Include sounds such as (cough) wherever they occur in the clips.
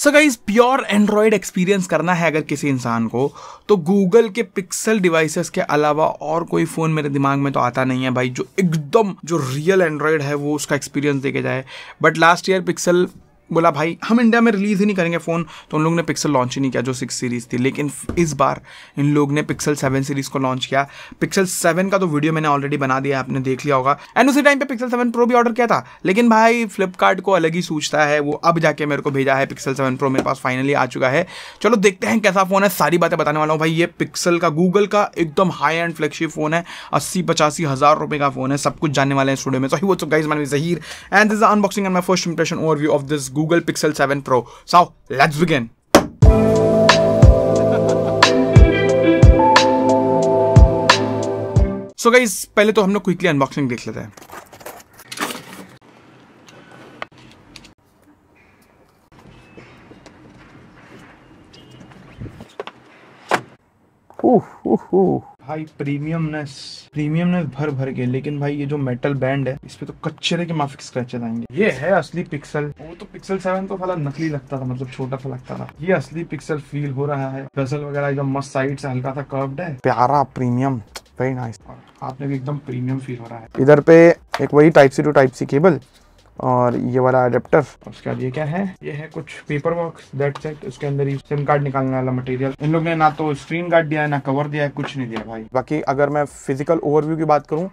सो guys pure Android experience करना है अगर किसी इंसान को तो गूगल के पिक्सल डिवाइसेस के अलावा और कोई फ़ोन मेरे दिमाग में तो आता नहीं है भाई जो एकदम जो रियल एंड्रॉयड है वो उसका एक्सपीरियंस देखे जाए बट लास्ट ईयर पिक्सल बोला भाई हम इंडिया में रिलीज़ ही नहीं करेंगे फ़ोन तो उन लोगों ने पिक्सल लॉन्च ही नहीं किया जो सिक्स सीरीज़ थी लेकिन इस बार इन लोग ने पिक्सल सेवन सीरीज़ को लॉन्च किया पिक्सल सेवन का तो वीडियो मैंने ऑलरेडी बना दिया आपने देख लिया होगा एंड उसी टाइम पे पिक्सल सेवन प्रो भी ऑर्डर किया था लेकिन भाई फ्लिपकार्ट को अलग ही सूचता है वो अब जाके मेरे को भेजा है पिक्सल सेवन प्रो मेरे पास फाइनली आ चुका है चलो देखते हैं कैसा फ़ोन है सारी बातें बताने वाला हूँ भाई ये पिक्सल का गूगल का एकदम हाई एंड फ्लैगशिप फ़ोन है अस्सी पचासी हज़ार रुपये का फ़ोन है सब कुछ जानने वाले हैं स्टूडियो में सो ही वो गाइज मैन Zaheer and this unboxing and my first impression overview of this Google Pixel 7 Pro. So let's begin. So so guys पहले तो हम लोग क्विकली अनबॉक्सिंग देख लेते हैं भाई प्रीमियमनेस प्रीमियमनेस भर भर के लेकिन भाई ये जो मेटल बैंड है इस पे तो कच्चे के माफिक स्क्रैचेस आएंगे ये है असली पिक्सल पिक्सल सेवन तो फला नकली लगता था मतलब छोटा सा लगता था ये असली पिक्सल फील हो रहा है बेसल वगैरह एकदम मस्त साइड से हल्का सा कर्व्ड है प्यारा प्रीमियम वेरी नाइस आपने भी एकदम प्रीमियम फील हो रहा है इधर पे एक वही type C to type C cable और ये वाला अडेप्टर उसके बाद ये क्या है ये है कुछ पेपर वर्क दैट सेट उसके अंदर ही सिम कार्ड निकालने वाला मटेरियल इन लोग ने ना तो स्क्रीन कार्ड दिया है ना कवर दिया है कुछ नहीं दिया भाई बाकी अगर मैं फिजिकल ओवरव्यू की बात करूँ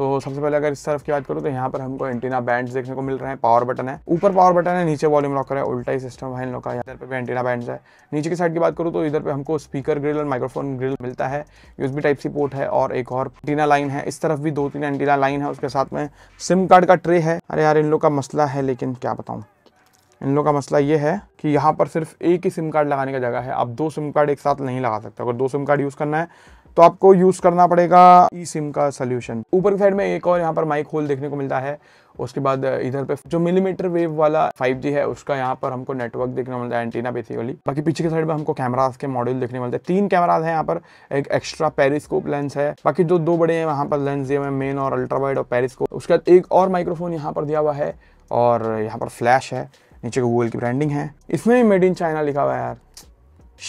तो सबसे पहले अगर इस तरफ की बात करूँ तो यहाँ पर हमको एंटीना बैंड देखने को मिल रहे हैं पावर बटन है ऊपर पावर बटन है नीचे वॉल्यूम लॉकर है उल्टा ही सिस्टम है इन लोग का इधर पर भी एंटीना बैंड है नीचे की साइड की बात करूँ तो इधर पर हमको स्पीकर ग्रिल और माइक्रोफोन ग्रिल मिलता है यूज टाइप सी पोर्ट है और एक और एंटीना लाइन है इस तरफ भी दो तीन एंटीना लाइन है उसके साथ में सिम कार्ड का ट्रे है अरे यार इन लोग का मसला है लेकिन क्या बताऊँ इन लोग का मसला ये है कि यहाँ पर सिर्फ एक ही सिम कार्ड लगाने का जगह है आप दो सिम कार्ड एक साथ नहीं लगा सकते अगर दो सिम कार्ड यूज़ करना है तो आपको यूज़ करना पड़ेगा ई सिम का सोल्यूशन ऊपर की साइड में एक और यहाँ पर माइक होल देखने को मिलता है उसके बाद इधर पे जो मिलीमीटर वेव वाला 5G है उसका यहाँ पर हमको नेटवर्क देखने को मिलता है एंटीना बेसिकली बाकी पीछे के साइड में हमको कैमराज के मॉड्यूल देखने को मिलते हैं तीन कैमराज हैं यहाँ पर एक एक्स्ट्रा पेरिस्कोप लेंस है बाकी जो दो बड़े हैं वहाँ पर लेंस दिए हुए मेन और अल्ट्रा वाइड और पेरिस्कोप उसके बाद एक और माइक्रोफोन यहाँ पर दिया हुआ है और यहाँ पर फ्लैश है नीचे गूगल की ब्रांडिंग है इसमें मेड इन चाइना लिखा हुआ है यार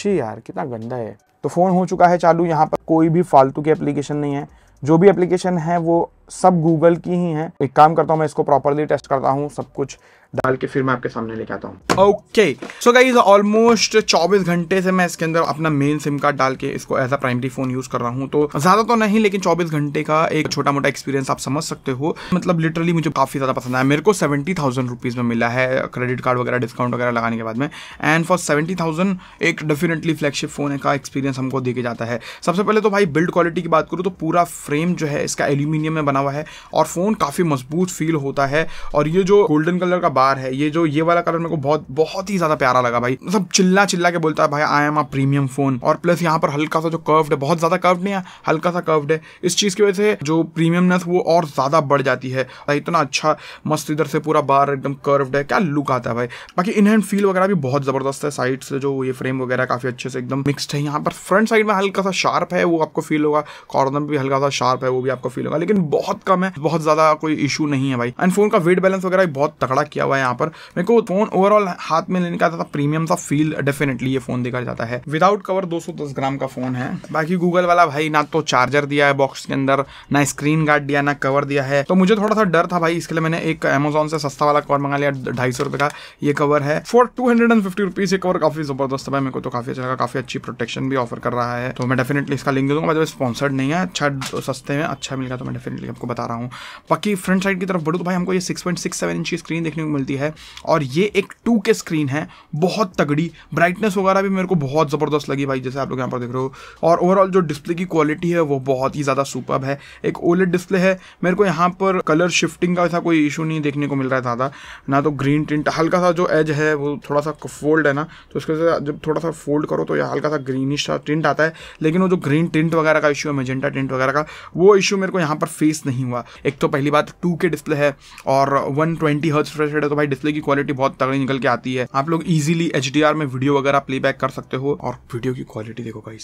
शी यार कितना गंदा है तो फ़ोन हो चुका है चालू यहाँ पर कोई भी फालतू की एप्लीकेशन नहीं है जो भी एप्लीकेशन है वो सब गूगल की ही हैं एक काम करता हूँ मैं इसको प्रॉपरली टेस्ट करता हूँ सब कुछ डाल के फिर मैं आपके सामने लेके आता हूँ ओके सो गाइज ऑलमोस्ट 24 घंटे से मैं इसके अंदर अपना मेन सिम कार्ड डाल के इसको as a primary phone use कर रहा हूँ तो ज्यादा तो नहीं लेकिन 24 घंटे का एक छोटा मोटा एक्सपीरियंस आप समझ सकते हो मतलब लिटरली मुझे काफी ज्यादा पसंद आया मेरे को सेवेंटी थाउजेंड में मिला है क्रेडिट कार्ड वगैरह डिस्काउंट वगैरह लगाने के बाद में एंड फॉर सेवेंटी थाउजेंड एक डेफिनेटली फ्लैगशिप फोन का एक्सपीरियंस हमको देके जाता है सबसे पहले तो भाई बिल्ड क्वालिटी की बात करूँ तो पूरा फ्रेम जो है इसका एल्यूमिनियम में बना हुआ है और फोन काफी मजबूत फील होता है और ये जो गोल्डन कलर का बार है ये जो ये वाला कलर मेरे को बहुत बहुत ही ज्यादा प्यारा लगा भाई मतलब चिल्ला चिल्ला के बोलता है भाई I am a premium phone और प्लस यहाँ पर हल्का सा जो कर्व्ड है बहुत ज्यादा कर्व्ड नहीं है हल्का सा कर्व्ड है इस चीज की वजह से जो प्रीमियमनेस वो और ज्यादा बढ़ जाती है इतना अच्छा मस्त इधर से पूरा बार एकदम कर्व्ड है क्या लुक आता है भाई बाकी इन हैंड फील वगैरह भी बहुत जबरदस्त है साइड से जो ये फ्रेम वगैरह काफी अच्छे से एकदम मिक्सड है यहाँ पर फ्रंट साइड में हल्का सा शार्प है वो आपको फील होगा कॉर्नर भी हल्का सा शार्प है वो भी आपको फील होगा लेकिन बहुत कम है बहुत ज्यादा कोई इशू नहीं है भाई एंड फोन का वेट बैलेंस वगैरह बहुत तगड़ा किया हुआ हुआ है यहाँ पर मेरे को फोन ओवरऑल हाथ में लेने का था प्रीमियम सा फील डेफिनेटली ये फोन देखा जाता है विदाउट कवर 210 ग्राम का फोन है बाकी गूगल वाला भाई ना तो चार्जर दिया है बॉक्स के अंदर ना स्क्रीन गार्ड दिया ना कवर दिया है तो मुझे थोड़ा सा डर था भाई इसके लिए मैंने एक अमेजोन से सस्ता वाला कवर मंगा लिया ढाई सौ रुपये का ये कवर है for two hundred and fifty rupees ये कवर काफी जबरदस्त है मेरे को तो काफी अच्छा लगा काफी अच्छी प्रोटेक्शन भी ऑफर कर रहा है तो मैं डेफिनेटली इसका लिंक दूंगा मतलब स्पॉन्सर्ड नहीं है अच्छा सस्ते में अच्छा मिल गया तो मैं डेफिनेटली आपको बता रहा हूँ बाकी फ्रंट साइड की तरफ बढ़ू तो भाई हमको ये six point six seven inch screen देखने को मिल मिलती है और ये एक टू के स्क्रीन है बहुत तगड़ी ब्राइटनेस वगैरह भी मेरे को बहुत ज़बरदस्त लगी भाई जैसे आप लोग यहाँ पर देख रहे हो और ओवरऑल जो डिस्प्ले की क्वालिटी है वो बहुत ही ज़्यादा सुपर है एक ओलेट डिस्प्ले है मेरे को यहाँ पर कलर शिफ्टिंग का ऐसा कोई इशू नहीं देखने को मिल रहा है ज़्यादा ना तो ग्रीन टिंट हल्का सा जो एज है वो थोड़ा सा फोल्ड है ना तो उसके साथ जब थोड़ा सा फोल्ड करो तो यह हल्का सा ग्रीनिश सा टिंट आता है लेकिन वो जो ग्रीन टिंट वगैरह का इशू है मेजेंटा टिंट वगैरह का वो इशू मेरे को यहाँ पर फेस नहीं हुआ एक तो पहली बात टू के डिस्प्ले है और वन ट्वेंटी हर्ट्स फ्रेश है तो भाई डिस्प्ले की क्वालिटी बहुत तगड़ी निकल के आती है आप लोग इजिली एच में वीडियो वगैरह प्ले कर सकते हो और वीडियो की क्वालिटी देखो भाई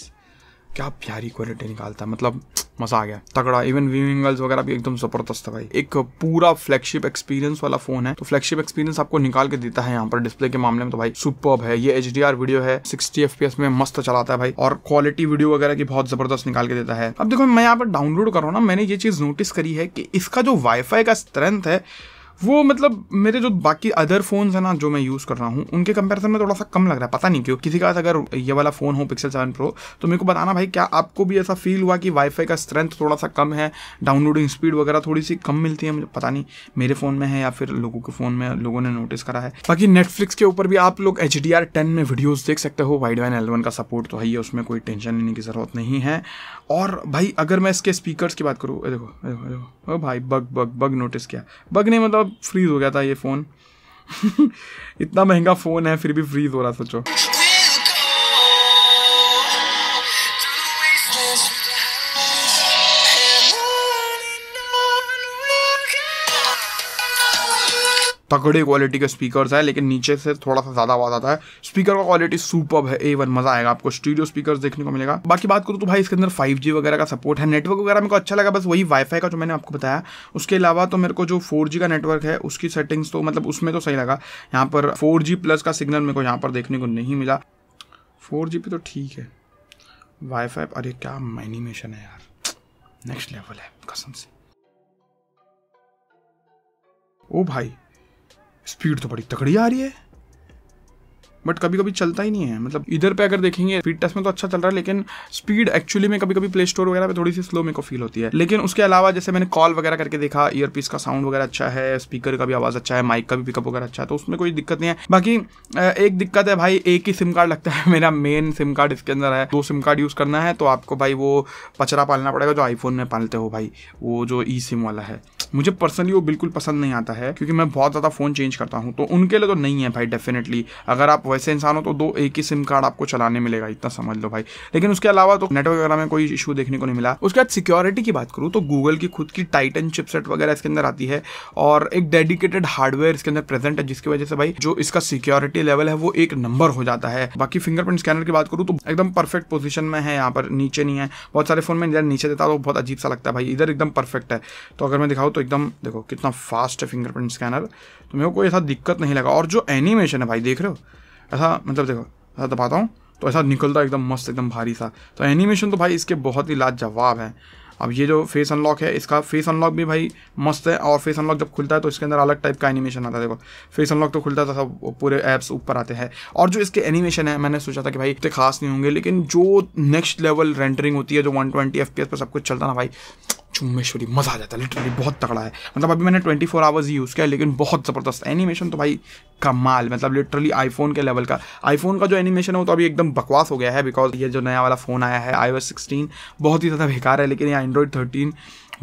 क्या प्यारी क्वालिटी निकालता है मतलब मजा आ गया तगड़ा इवन व्यू वगैरह भी एकदम जबरदस्त है भाई एक पूरा फ्लैगशिप एक्सपीरियंस वाला फोन है तो फ्लैगशिप एक्सपीरियंस आपको निकाल के देता है यहाँ पर डिस्प्ले के मामले में तो भाई सुपर है ये एच वीडियो है सिक्सटी एफ में मस्त चलाता है भाई और क्वालिटी वीडियो वगैरह की बहुत जबरदस्त निकाल के देता है अब देखो मैं यहाँ पर डाउनलोड कर रहा हूँ ना मैंने ये चीज नोटिस करी है कि इसका जो वाईफाई का स्ट्रेंथ है वो मतलब मेरे जो बाकी अदर फोन है ना जो मैं यूज़ कर रहा हूँ उनके कंपेरिजन में थोड़ा सा कम लग रहा है पता नहीं क्यों किसी का अगर ये वाला फ़ोन हो पिक्सल सेवन प्रो तो मेरे को बताना भाई क्या आपको भी ऐसा फील हुआ कि वाईफाई का स्ट्रेंथ थोड़ा सा कम है डाउनलोडिंग स्पीड वगैरह थोड़ी सी कम मिलती है मुझे पता नहीं मेरे फ़ोन में है या फिर लोगों के फ़ोन में लोगों ने नोटिस करा है बाकी नेटफ्लिक्स के ऊपर भी आप लोग एच डी आर टेन में वीडियोज़ देख सकते हो वाइड वाइन एलेवन का सपोर्ट तो है उसमें कोई टेंशन लेने की ज़रूरत नहीं है और भाई अगर मैं इसके स्पीकर्स की बात करूँ देखो देखो देखो भाई बग बग बग नोटिस किया बग नहीं मतलब फ्रीज हो गया था ये फ़ोन (laughs) इतना महंगा फ़ोन है फिर भी फ्रीज हो रहा सोचो तगड़े क्वालिटी के स्पीकर्स है लेकिन नीचे से थोड़ा सा ज़्यादा आवाज़ आता है स्पीकर का क्वालिटी सुपर है ए वन मज़ा आएगा आपको स्टूडियो स्पीकर देखने को मिलेगा बाकी बात करूँ तो भाई इसके अंदर फाइव वगैरह का सपोर्ट है नेटवर्क वगैरह मेरे को अच्छा लगा बस वही वाईफाई का जो मैंने आपको बताया उसके अलावा तो मेरे को जो फोर का नेटवर्क है उसकी सेटिंग्स तो मतलब उसमें तो सही लगा यहाँ पर फोर प्लस का सिग्नल मेरे को यहाँ पर देखने को नहीं मिला फोर पे तो ठीक है वाईफाई अरे क्या एनिमेशन है यार नेक्स्ट लेवल है कसम से ओ भाई स्पीड तो बड़ी तकड़ी आ रही है बट कभी कभी चलता ही नहीं है मतलब इधर पे अगर देखेंगे स्पीड टेस्ट में तो अच्छा चल रहा है लेकिन स्पीड एक्चुअली में कभी कभी प्ले स्टोर वगैरह पे थोड़ी सी स्लो मेरे को फील होती है लेकिन उसके अलावा जैसे मैंने कॉल वगैरह करके देखा ईयरपीस का साउंड वगैरह अच्छा है स्पीकर का भी आवाज़ अच्छा है माइक का भी पिकअप वगैरह अच्छा है तो उसमें कोई दिक्कत नहीं है बाकी एक दिक्कत है भाई एक ही सिम कार्ड लगता है (laughs) मेरा मेन सिम कार्ड इसके अंदर है दो सिम कार्ड यूज़ करना है तो आपको भाई वो पचरा पालना पड़ेगा जो आईफोन में पालते हो भाई वो जो ई सिम वाला है मुझे पर्सनली वो बिल्कुल पसंद नहीं आता है क्योंकि मैं बहुत ज़्यादा फ़ोन चेंज करता हूँ तो उनके लिए तो नहीं है भाई डेफिनेटली अगर आप वैसे इंसान हो तो दो एक ही सिम कार्ड आपको चलाने मिलेगा इतना समझ लो भाई लेकिन उसके अलावा तो नेटवर्क वगैरह में कोई इशू देखने को नहीं मिला उसके बाद सिक्योरिटी की बात करूँ तो गूगल की खुद की टाइटन चिपसेट वगैरह इसके अंदर आती है और एक डेडिकेटेड हार्डवेयर इसके अंदर प्रेजेंट है जिसकी वजह से भाई जो इसका सिक्योरिटी लेवल है वो एक नंबर हो जाता है बाकी फिंगरप्रिंट स्कैनर की बात करूँ तो एकदम परफेक्ट पोजिशन में है यहाँ पर नीचे नहीं है बहुत सारे फोन में इधर नीचे देता तो बहुत अजीब सा लगता है भाई इधर एकदम परफेक्ट है तो अगर मैं दिखाऊँ तो एकदम देखो कितना फास्ट है फिंगरप्रिंट स्कैनर तो मेरे को कोई ऐसा दिक्कत नहीं लगा और जो एनिमेशन है भाई देख रहे हो ऐसा मतलब देखो ऐसा दबाता हूँ तो ऐसा निकलता एकदम मस्त एकदम भारी सा तो एनिमेशन तो भाई इसके बहुत ही लाजवाब है अब ये जो फेस अनलॉक है इसका फेस अनलॉक भी भाई मस्त है और फेस अनलॉक जब खुलता है तो इसके अंदर अलग टाइप का एनिमेशन आता है देखो फेस अनलॉक तो खुलता था तो सब पूरे ऐप्स ऊपर आते हैं और जो इसके एनिमेशन है मैंने सोचा था कि भाई इतने खास नहीं होंगे लेकिन जो नेक्स्ट लेवल रेंटरिंग होती है जो one twenty F P S पर सब कुछ चलता ना भाई चुम्बेश्वरी मज़ा आ जाता है लिटरली बहुत तगड़ा है मतलब अभी मैंने ट्वेंटी फोर आवर्स यूज़ किया लेकिन बहुत ज़बरदस्त एनिमेशन तो भाई कमाल मतलब लिटरली आईफोन के लेवल का आईफोन का जो एनिमेशन है वो तो अभी एकदम बकवास हो गया है बिकॉज ये जो नया वाला फ़ोन आया है आई सिक्सटीन बहुत ही ज़्यादा बेकार है लेकिन ये एंड्रॉयड थर्टीन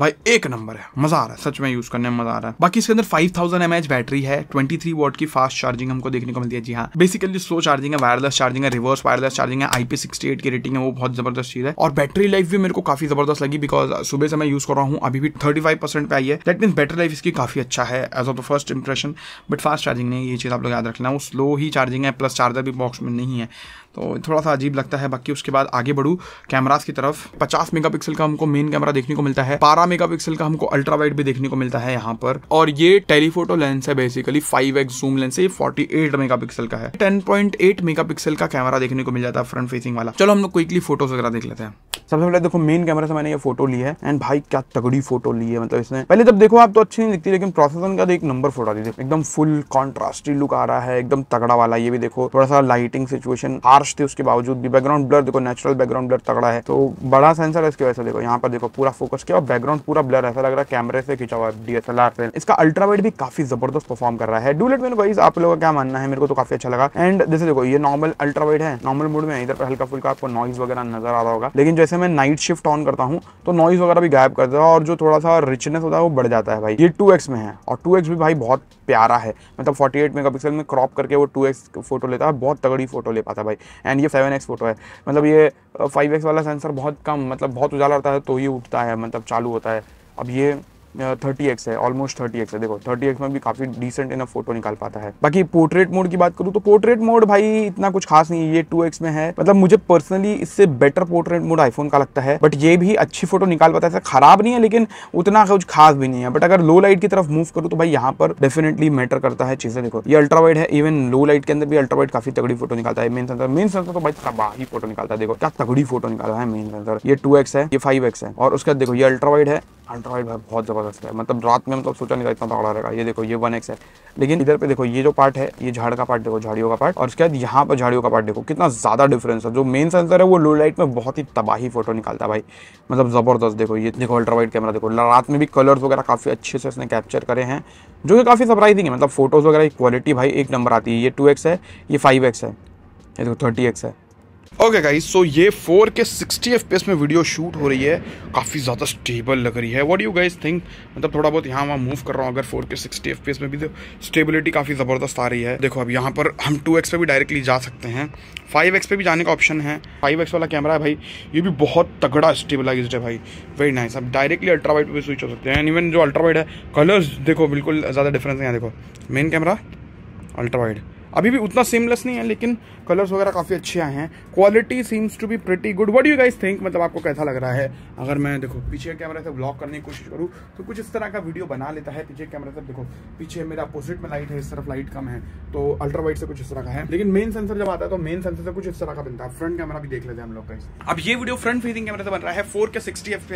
भाई एक नंबर है मजा आ रहा है सच में यूज करने में मजा आ रहा है बाकी इसके अंदर फाइव थाउजेंड बैटरी है ट्वेंटी थ्री वोट की फास्ट चार्जिंग हमको देखने को मिलती है जी हाँ बेसिकली स्लो चार्जिंग है वायरलेस चार्जिंग है रिवर्स वायरलेस चार्जिंग है आईपी सिक्सटी एट की रेटिंग है वो बहुत जबरदस्त चीज है और बैटरी लाइफ भी मेरे को काफी जबरदस्त लगी बिकॉज सुबह से मैं यूज कर रहा हूँ अभी भी थर्टी फाइव परसेंट पे आई है दैट मीन बैटरी लाइफ इसकी काफी अच्छा है as of the first impression but fast charging नहीं ये चीज आप लोग याद रखना वो स्लो ही चार्जिंग है प्लस चार्जर भी बॉक्स में नहीं है तो थोड़ा सा अजीब लगता है बाकी उसके बाद आगे बढ़ू कैमराज की तरफ 50 मेगापिक्सल का हमको मेन कैमरा देखने को मिलता है 12 मेगापिक्सल का हमको अल्ट्रा वाइड भी देखने को मिलता है यहाँ पर और ये टेलीफोटो लेंस है बेसिकली 5x जूम लेंस है फोर्टी एट मेगा का है टेन पॉइंट का कैमरा देखने को मिल जाता है फ्रंट फेसिंग वाला चलो हम लोग क्विकली फोटोज वगैरह देख लेते हैं सबसे पहले देखो मेन कैमरा से मैंने ये फोटो ली है एंड भाई क्या तगड़ी फोटो ली है मतलब इसने पहले जब देखो आप तो अच्छी नहीं दिखती लेकिन प्रोसेसर का तो एक नंबर फोटो आती है एकदम फुल कॉन्ट्रास्टी लुक आ रहा है एकदम तगड़ा वाला ये भी देखो थोड़ा सा लाइटिंग सिचुएशन आर रश थी उसके बावजूद भी बैकग्राउंड ब्लर देखो नेचुरल बैकग्राउंड ब्लर तगड़ा है तो बड़ा सेंसर है इसके वजह से देखो यहाँ पर देखो पूरा फोकस किया और बैकग्राउंड पूरा ब्लर ऐसा लग रहा है कैमरे से खिंचा हुआ डी एस एल आर से इसका अल्ट्रा भी काफी जबरदस्त परफॉर्म कर रहा है डूलेट में वाइज आप लोगों का क्या मानना है मेरे को तो काफी अच्छा लगा एंड जैसे देखो ये नॉर्मल अल्ट्रा है नॉर्मल मूड में इधर पर हल्का फुल्का आपको नॉइज वगैरह नजर आ रहा होगा लेकिन जैसे मैं नाइट शिफ्ट ऑन करता हूँ तो नॉइज वगैरह भी गायब करता है और जो थोड़ा सा रिचनेस होता है वो बढ़ जाता है भाई ये टू में है और टू भी भाई बहुत प्यारा है मतलब फोर्टी एट मेगापिक्सल में क्रॉप करके वो टू फोटो लेता है बहुत तगड़ी फोटो ले पाता है भाई एंड ये सेवन एक्स फोटो है मतलब ये फाइव uh, एक्स वाला सेंसर बहुत कम मतलब बहुत उजाला होता है तो ही उठता है मतलब चालू होता है अब ये थर्टी एक्स है ऑलमोस्ट थर्टी एक्स है देखो थर्टी एक्स में भी काफ़ी डिसेंट इनफ फोटो निकाल पाता है बाकी पोर्ट्रेट मोड की बात करूँ तो पोर्ट्रेट मोड भाई इतना कुछ खास नहीं है ये टू एक्स में है मतलब मुझे पर्सनली इससे बेटर पोर्ट्रेट मोड आईफोन का लगता है बट ये भी अच्छी फोटो निकाल पाता है खराब नहीं है लेकिन उतना कुछ खास भी नहीं है बट अगर लो लाइट की तरफ मूव करूँ तो भाई यहाँ पर डेफिनेटली मैटर करता है चीज़ें देखो ये अल्ट्रा वाइड है इवन लो लाइट के अंदर भी अल्ट्रा वाइड काफी तगड़ी फोटो निकालता है मेन सेंसर मेन सेंसर तो भाई ही फोटो निकालता है देखो क्या तगड़ी फोटो निकाला है मेन सेंसर ये टू है ये फाइव है और उसके बाद देखो ये अल्ट्रा वाइड है अल्ट्रा वाइड भाई बहुत जबरदस्त है मतलब रात में मतलब सोचा नहीं था इतना तगड़ा रहेगा ये देखो ये वन एक्स है लेकिन इधर पे देखो ये जो पार्ट है ये झाड़ का पार्ट देखो झाड़ियों का पार्ट और उसके बाद यहाँ पर झाड़ियों का पार्ट देखो कितना ज़्यादा डिफरेंस है जो मेन सेंसर है वो लो लाइट में बहुत ही तबाही फोटो निकालता है भाई मतलब ज़बरदस्त देखो ये देखो अल्ट्रावाइट कैमरा देखो रात में भी कलर्स वगैरह काफ़ी अच्छे से इसने कैप्चर करे हैं जो कि काफ़ी सरप्राइजिंग है मतलब फोटोज़ वगैरह की क्वालिटी भाई एक नंबर आती है ये टू है ये फाइव है ये देखो थर्टी है ओके गाइस सो ये फोर के 60 एफ में वीडियो शूट हो रही है काफ़ी ज़्यादा स्टेबल लग रही है वॉट यू गाइस थिंक मतलब थोड़ा बहुत यहाँ वहाँ मूव कर रहा हूँ अगर फोर के 60 एफ में भी तो स्टेबिलिटी काफ़ी ज़बरदस्त आ रही है देखो अब यहाँ पर हम 2x पे भी डायरेक्टली जा सकते हैं 5x पे भी जाने का ऑप्शन है फाइव वाला कैमरा है भाई ये भी बहुत तगड़ा स्टेबलाइज है भाई वेरी नाइस अब डायरेक्टली अल्ट्रा वाइड पर स्विच हो सकते हैं इवन जो अल्ट्रा है कलर्स देखो बिल्कुल ज़्यादा डिफरेंस है यहाँ देखो मेन कैमरा अल्ट्रा अभी भी उतना सेमलेस नहीं है लेकिन कलर्स वगैरह काफ़ी अच्छे आए हैं quality seems to be pretty good what you guys think मतलब आपको कैसा लग रहा है अगर मैं देखो पीछे कैमरे से ब्लॉक करने की कोशिश करूँ तो कुछ इस तरह का वीडियो बना लेता है पीछे कैमरे से देखो पीछे मेरा अपोजिट में लाइट है इस तरफ लाइट कम है तो अल्ट्रा वाइट से कुछ इस तरह का है लेकिन मेन सेंसर जब आता है तो मेन सेंसर से कुछ इस तरह का बनता है फ्रंट कैमरा भी देख लेते हैं हम लोग का अब ये वीडियो फ्रंट फेसिंग कैमरे से बन रहा है फोर के सिक्सटी एफ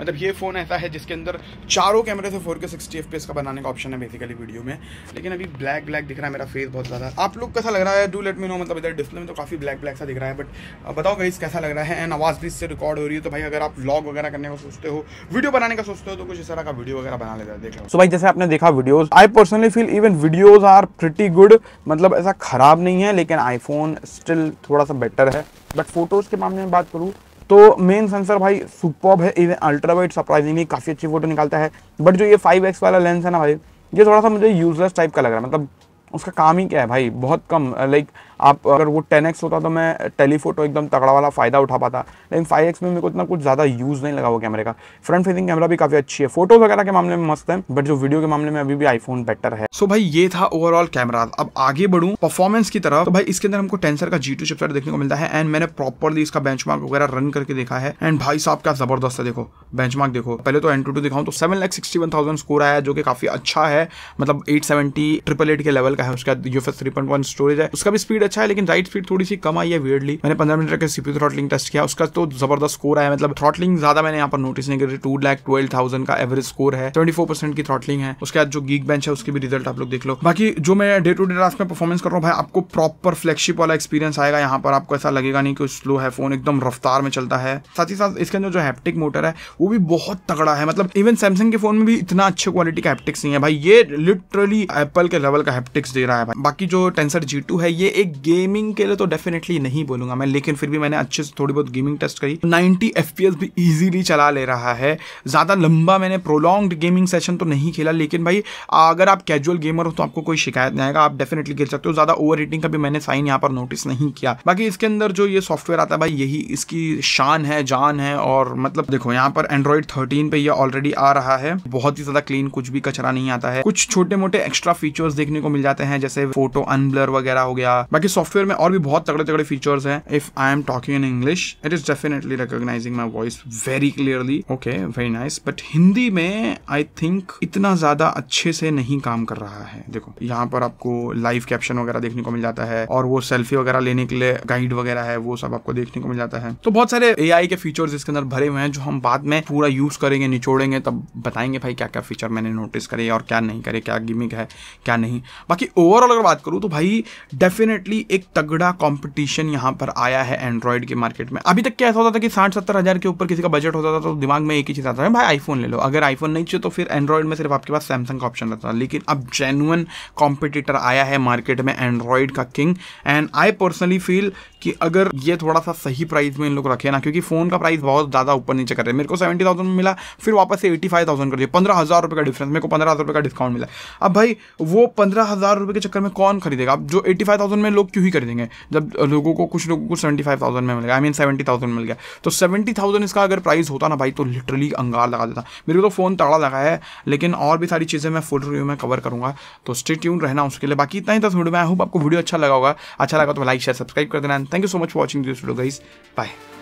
मतलब ये फोन ऐसा है जिसके अंदर चारों कैमरे से फोर के सिक्सटी एफ का बनाने का ऑप्शन है बेसिकली वीडियो में लेकिन अभी ब्लैक ब्लैक दिख रहा है मेरा फेस बहुत ज़्यादा आप लोग कैसा लग रहा है डू लेट मी नो मतलब इधर डिस्प्ले में तो काफ़ी ब्लैक ब्लैक सा दिख रहा है बट बताओ गाइस कैसा लग रहा है एंड आवाज़ भी इससे रिकॉर्ड हो रही है तो भाई अगर आप व्लॉग वगैरह करने का सोचते हो वीडियो बनाने का सोचते हो तो कुछ इस तरह का वीडियो वगैरह बना लेता है देख लो सो भाई जैसे आपने देखा videos I personally feel even videos are pretty good मतलब ऐसा खराब नहीं है लेकिन आईफोन स्टिल थोड़ा सा बेटर है बट फोटोज़ के मामले में बात करूँ तो मेन सेंसर भाई सुपॉब है इवन अल्ट्रा वाइट सरप्राइजिंगली काफ़ी अच्छी फोटो निकालता है बट जो ये फाइव एक्स वाला लेंस है ना भाई ये थोड़ा सा मुझे यूजलेस टाइप का लग रहा है मतलब उसका काम ही क्या है भाई बहुत कम लाइक आप अगर वो 10x होता तो मैं टेलीफोटो एकदम तगड़ा वाला फ़ायदा उठा पाता लेकिन एक्स में मेरे को इतना कुछ ज़्यादा यूज़ नहीं लगा वो कैमरे का फ्रंट फेसिंग कैमरा भी काफ़ी अच्छी है फोटो वगैरह के मामले में मस्त है बट जो वीडियो के मामले में अभी भी आईफोन बेटर है सो so भाई ये था ओवरऑल कैमरा अब आगे बढ़ूँ परफॉर्मेंस की तरफ तो भाई इसके अंदर हमको टेंसर का जी टू देखने को मिलता है एंड मैंने प्रॉपरली इसका बेंच वगैरह रन करके देखा है एंड भाई साहब क्या जबरदस्त है देखो बेंच देखो पहले तो एन टू टू दिखाऊँ तो seven lakh sixty one thousand score आया जो कि काफ़ी अच्छा है मतलब एट सेवेंटी ट्रिपल एट के लेवल का है उसका UFS three point one storage है उसका भी स्पीड अच्छा है लेकिन राइट स्पीड थोड़ी सी कम आई है वियर्डली मैंने पंद्रह मिनट का सीपी थ्रॉटलिंग टेस्ट किया उसका तो जबरदस्त स्कोर आया मतलब थ्रॉटलिंग ज्यादा मैंने यहाँ पर नोटिस नहीं करी टू लैख ट्वेल्व थाउजेंड का एवरेज स्कोर है ट्वेंटी फोर परसेंट की थ्रॉटलिंग है उसके बाद जो गीक बेंच है उसकी भी रिजल्ट आप लोग देख लो बाकी जो मैं डे टू डे टास्क में परफॉर्मेंस कर रहा हूँ भाई आपको प्रॉपर फ्लैगशिप वाला एक्सपीरियंस आएगा यहाँ पर आपको ऐसा लगेगा नहीं कि स्लो है फोन एकदम रफ्तार में चलता है साथ ही साथ इसके अंदर जो हैप्टिक मोटर है वो भी बहुत तगड़ा है मतलब इवन सैमसंग के फोन में भी इतना अच्छे क्वालिटी का हैप्टिक्स नहीं है भाई ये लिटरली एप्पल के लेवल का हैप्टिक्स दे रहा है भाई बाकी जो टेंसर जी है ये एक गेमिंग के लिए तो डेफिनेटली नहीं बोलूंगा मैं लेकिन फिर भी मैंने अच्छे से थोड़ी बहुत गेमिंग टेस्ट करी 90 एफ भी ईजिली चला ले रहा है ज़्यादा लंबा मैंने प्रोलॉन्ग गेमिंग सेशन तो नहीं खेला लेकिन भाई अगर आप कैजुअल गेमर हो तो आपको कोई शिकायत नहीं आएगा आप डेफिनेटली खेल सकते हो ज़्यादा ओवर का भी मैंने साइन यहाँ पर नोटिस नहीं किया बाकी इसके अंदर जो ये सॉफ्टवेयर आता है भाई यही इसकी शान है जान है और मतलब देखो यहाँ पर एंड्रॉइड थर्टीन पे ऑलरेडी आ रहा है बहुत ही ज़्यादा क्लीन कुछ भी कचरा नहीं आता है कुछ छोटे मोटे एक्स्ट्रा फीचर्स देखने को मिल जाते हैं जैसे फोटो अनब्लर वगैरह हो गया बाकी बाकी सॉफ्टवेयर में और भी बहुत तगड़े तगड़े फीचर्स हैं if I am talking in English it is definitely recognizing my voice very clearly okay very nice but Hindi में आई थिंक इतना ज्यादा अच्छे से नहीं काम कर रहा है देखो यहाँ पर आपको लाइव कैप्शन वगैरह देखने को मिल जाता है और वो सेल्फी वगैरह लेने के लिए गाइड वगैरह है वो सब आपको देखने को मिल जाता है तो बहुत सारे ए के फीचर्स इसके अंदर भरे हुए हैं जो हम बाद में पूरा यूज करेंगे निचोड़ेंगे तब बताएंगे भाई क्या क्या फीचर मैंने नोटिस करे और क्या नहीं करे क्या गिमिक है क्या नहीं बाकी ओवरऑल अगर बात करूँ तो भाई डेफिनेटली ऑलरेडी एक तगड़ा कंपटीशन यहाँ पर आया है एंड्रॉयड के मार्केट में अभी तक क्या ऐसा होता था कि साठ सत्तर हज़ार के ऊपर किसी का बजट होता था तो दिमाग में एक ही चीज़ आता है भाई आईफोन ले लो अगर आईफोन नहीं चाहिए तो फिर एंड्रॉयड में सिर्फ आपके पास सैमसंग का ऑप्शन रहता था लेकिन अब जेनुअन कॉम्पिटिटर आया है मार्केट में एंड्रॉयड का king and I personally feel कि अगर ये थोड़ा सा सही प्राइस में इन लोग रखे ना क्योंकि फ़ोन का प्राइस बहुत ज़्यादा ऊपर नीचे कर रहे हैं मेरे को सेवेंटी थाउजेंड में मिला फिर वापस से एटी फाइव थाउजेंड कर दिया पंद्रह हज़ार रुपये का डिफरेंस मेरे को पंद्रह हज़ार रुपये का डिस्काउंट मिला अब भाई वो पंद्रह हज़ार रुपये के चक्कर में कौन खरीदेगा अब जो एटी फाइव थाउजेंड में लोग लोग क्यों ही खरीदेंगे जब लोगों को कुछ लोगों को सेवेंटी फाइव थाउजेंड में मिल गया आई मीन सेवेंटी थाउजेंड मिल गया तो सेवेंटी थाउजेंड इसका अगर प्राइस होता ना भाई तो लिटरली अंगार लगा देता मेरे को तो फ़ोन ताड़ा लगा है लेकिन और भी सारी चीज़ें मैं फुल रिव्यू में कवर करूँगा तो स्टे ट्यून रहना उसके लिए बाकी इतना ही था वीडियो में आई होप आपको वीडियो अच्छा लगा होगा अच्छा लगा तो लाइक शेयर सब्सक्राइब कर देना thank you so much watching this video guys bye